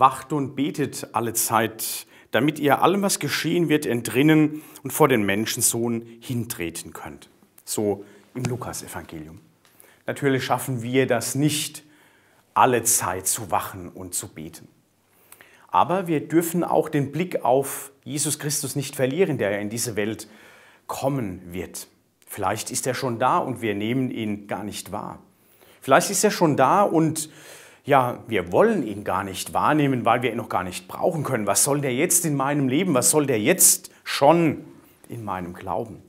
wacht und betet alle Zeit, damit ihr allem, was geschehen wird, entrinnen und vor den Menschensohn hintreten könnt. So im Lukas-Evangelium. Natürlich schaffen wir das nicht, alle Zeit zu wachen und zu beten. Aber wir dürfen auch den Blick auf Jesus Christus nicht verlieren, der in diese Welt kommen wird. Vielleicht ist er schon da und wir nehmen ihn gar nicht wahr. Vielleicht ist er schon da und ja, wir wollen ihn gar nicht wahrnehmen, weil wir ihn noch gar nicht brauchen können. Was soll der jetzt in meinem Leben? Was soll der jetzt schon in meinem Glauben?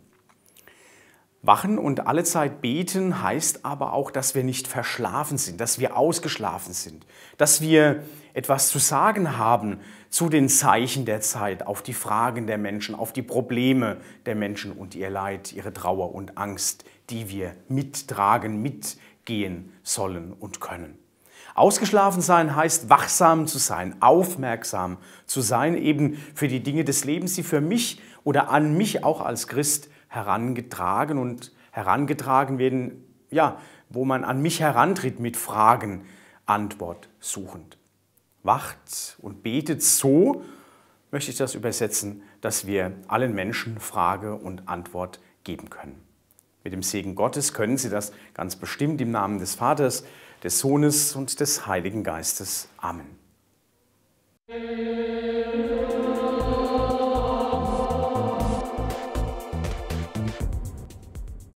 Wachen und alle Zeit beten heißt aber auch, dass wir nicht verschlafen sind, dass wir ausgeschlafen sind, dass wir etwas zu sagen haben zu den Zeichen der Zeit, auf die Fragen der Menschen, auf die Probleme der Menschen und ihr Leid, ihre Trauer und Angst, die wir mittragen, mitgehen sollen und können. Ausgeschlafen sein heißt, wachsam zu sein, aufmerksam zu sein, eben für die Dinge des Lebens, die für mich oder an mich auch als Christ herangetragen und herangetragen werden, ja, wo man an mich herantritt mit Fragen, Antwort suchend. Wacht und betet so, möchte ich das übersetzen, dass wir allen Menschen Frage und Antwort geben können. Mit dem Segen Gottes können Sie das ganz bestimmt im Namen des Vaters, des Sohnes und des Heiligen Geistes. Amen.